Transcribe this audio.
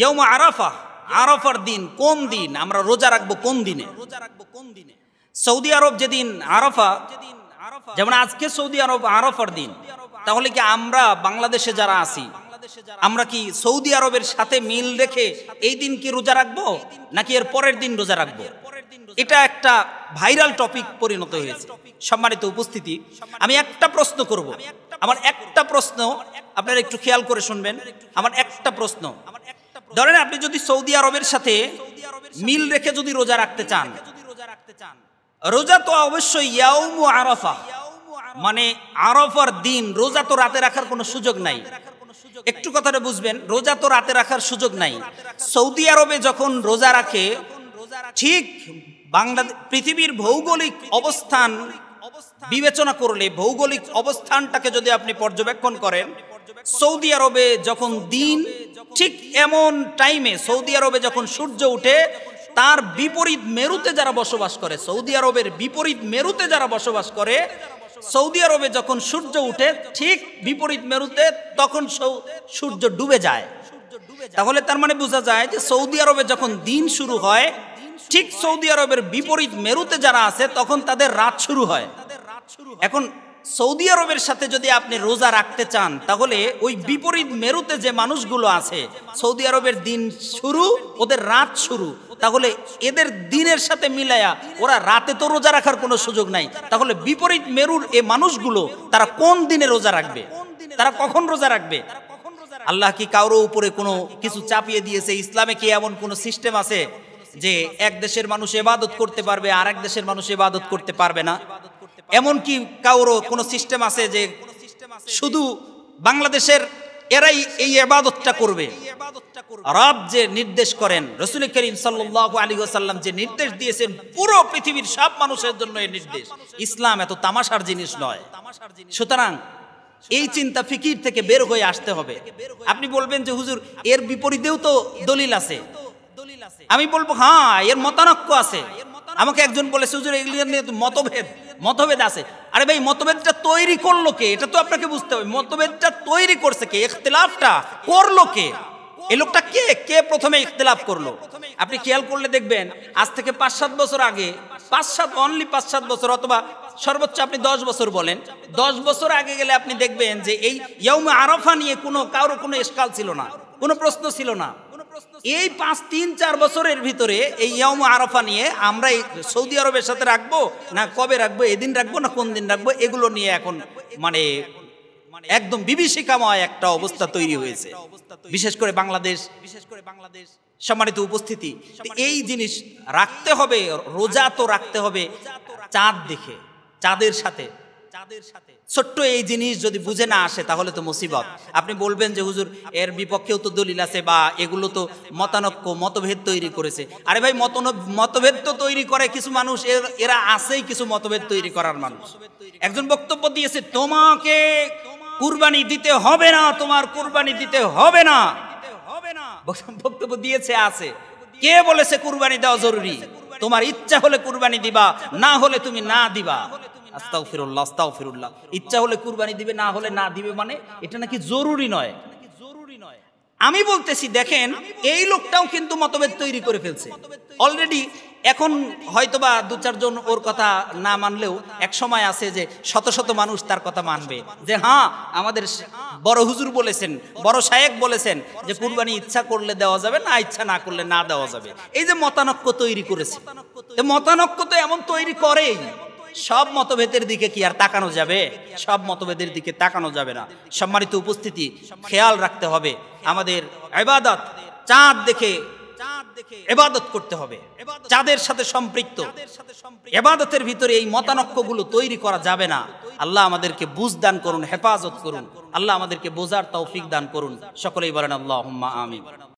ইয়মা আরাফা আরাফার দিন কোন দিন আমরা রোজা রাখবো কোন দিনে রোজা রাখবো কোন দিনে সৌদি আরব যেদিন আরাফা যেমন আজকে সৌদি আরব আরাফার দিন তাহলে কি আমরা বাংলাদেশে যারা আছি আমরা কি সৌদি আরবের সাথে মিল রেখে এই দিন কি রোজা রাখবো নাকি এর পরের দিন রোজা রাখবো এটা একটা ভাইরাল টপিক পরিণত হয়েছে সম্মানিত উপস্থিতি আমি একটা প্রশ্ন করব আমার একটা প্রশ্ন আপনারা একটু খেয়াল করে শুনবেন আমার একটা প্রশ্ন ধরেন আপনি যদি সৌদি আরবের সাথে মিল রেখে যদি রোজা রাখতে চান রোজা তো অবশ্যই ইয়াউমু মানে আরফার দিন রোজা তো রাতে রাখার কোনো সুযোগ নাই একটু কথাটা বুঝবেন রোজা তো রাতে রাখার সুযোগ নাই সৌদি আরবে যখন রোজা রাখে ঠিক বাংলাদেশ পৃথিবীর ভৌগোলিক অবস্থান বিবেচনা করলে ভৌগোলিক অবস্থানটাকে যদি আপনি পর্যবেক্ষণ করেন সৌদি আরবে যখন দিন ঠিক এমন টাইমে সৌদি আরবে যখন সূর্য উঠে তার বিপরীত মেরুতে যারা বসবাস করে সৌদি আরবের বিপরীত মেরুতে যারা বসবাস করে সৌদি আরবে যখন সূর্য উঠে ঠিক বিপরীত মেরুতে তখন সূর্য ডুবে যায় তাহলে তার মানে বোঝা যায় যে সৌদি আরবে যখন দিন শুরু হয় ঠিক সৌদি আরবের বিপরীত মেরুতে যারা আছে তখন তাদের রাত শুরু হয় এখন সৌদি আরবের সাথে যদি আপনি রোজা রাখতে চান তাহলে ওই বিপরীত মেরুতে যে মানুষগুলো আছে সৌদি আরবের দিন শুরু ওদের রাত শুরু তাহলে এদের দিনের সাথে মিলায়া ওরা রাতে তো রোজা রাখার কোনো সুযোগ নাই তাহলে বিপরীত মেরুর এ মানুষগুলো তারা কোন দিনে রোজা রাখবে তারা কখন রোজা রাখবে আল্লাহ কি কারো উপরে কোনো কিছু চাপিয়ে দিয়েছে ইসলামে কি এমন কোনো সিস্টেম আছে যে এক দেশের মানুষ এবাদত করতে পারবে আর এক দেশের মানুষ এবাদত করতে পারবে না এমন কি কারো কোনো সিস্টেম আছে যে শুধু বাংলাদেশের এরাই এই এবাদতটা করবে রব যে নির্দেশ করেন রসুল করিম সাল্লাহ আলী সাল্লাম যে নির্দেশ দিয়েছেন পুরো পৃথিবীর সব মানুষের জন্য এই নির্দেশ ইসলাম এত তামাশার জিনিস নয় সুতরাং এই চিন্তা ফিকির থেকে বের হয়ে আসতে হবে আপনি বলবেন যে হুজুর এর বিপরীতেও তো দলিল আছে আমি বলবো হ্যাঁ এর মতানক্য আছে আমাকে একজন বলেছে হুজুর এগুলি নিয়ে মতভেদ মতভেদ আছে আরে ভাই মতভেদটা তৈরি করলো কে এটা তো আপনাকে বুঝতে হবে মতভেদটা তৈরি করছে কে ইখতলাফটা করলো কে এই লোকটা কে কে প্রথমে ইখতলাফ করলো আপনি খেয়াল করলে দেখবেন আজ থেকে পাঁচ সাত বছর আগে পাঁচ সাত অনলি পাঁচ সাত বছর অথবা সর্বোচ্চ আপনি দশ বছর বলেন দশ বছর আগে গেলে আপনি দেখবেন যে এই ইয়ৌমে আরফা নিয়ে কোনো কারোর কোনো স্কাল ছিল না কোনো প্রশ্ন ছিল না এই পাঁচ তিন চার বছরের ভিতরে এই ইয়ম আরফা নিয়ে আমরা সৌদি আরবের সাথে রাখবো না কবে রাখবো এদিন রাখবো না কোন দিন রাখবো এগুলো নিয়ে এখন মানে একদম বিভীষিকাময় একটা অবস্থা তৈরি হয়েছে বিশেষ করে বাংলাদেশ বিশেষ করে বাংলাদেশ সম্মানিত উপস্থিতি এই জিনিস রাখতে হবে রোজা তো রাখতে হবে চাঁদ দেখে চাঁদের সাথে ছোট্ট এই জিনিস যদি বুঝে না আসে তাহলে তো মুসিবত আপনি বলবেন যে হুজুর এর বিপক্ষেও তো দলিল আছে বা এগুলো তো মতানক্য মতভেদ তৈরি করেছে আরে ভাই মতন মতভেদ তো তৈরি করে কিছু মানুষ এরা আসেই কিছু মতভেদ তৈরি করার মানুষ একজন বক্তব্য দিয়েছে তোমাকে কুরবানি দিতে হবে না তোমার কুরবানি দিতে হবে না বক্তব্য দিয়েছে আছে কে বলেছে কুরবানি দেওয়া জরুরি তোমার ইচ্ছা হলে কুরবানি দিবা না হলে তুমি না দিবা আস্তাও ফিরুল্লাহ আস্তাও ফিরুল্লাহ ইচ্ছা হলে কুরবানি দিবে না হলে না দিবে মানে এটা নাকি জরুরি নয় আমি বলতেছি দেখেন এই লোকটাও কিন্তু মতভেদ তৈরি করে ফেলছে অলরেডি এখন হয়তোবা দু চারজন ওর কথা না মানলেও এক সময় আছে যে শত শত মানুষ তার কথা মানবে যে হ্যাঁ আমাদের বড় হুজুর বলেছেন বড় সাহেব বলেছেন যে কুরবানি ইচ্ছা করলে দেওয়া যাবে না ইচ্ছা না করলে না দেওয়া যাবে এই যে মতানক্য তৈরি করেছে মতানক্য তো এমন তৈরি করেই সব মতভেদের দিকে কি আর তাকানো যাবে সব মতভেদের দিকে তাকানো যাবে না সম্মানিত উপস্থিতি খেয়াল রাখতে হবে আমাদের এবাদত চাঁদ দেখে এবাদত করতে হবে চাঁদের সাথে সম্পৃক্ত এবাদতের ভিতরে এই মতানক্যগুলো তৈরি করা যাবে না আল্লাহ আমাদেরকে বুঝ দান করুন হেফাজত করুন আল্লাহ আমাদেরকে বোঝার তৌফিক দান করুন সকলেই বলেন আল্লাহ আমিন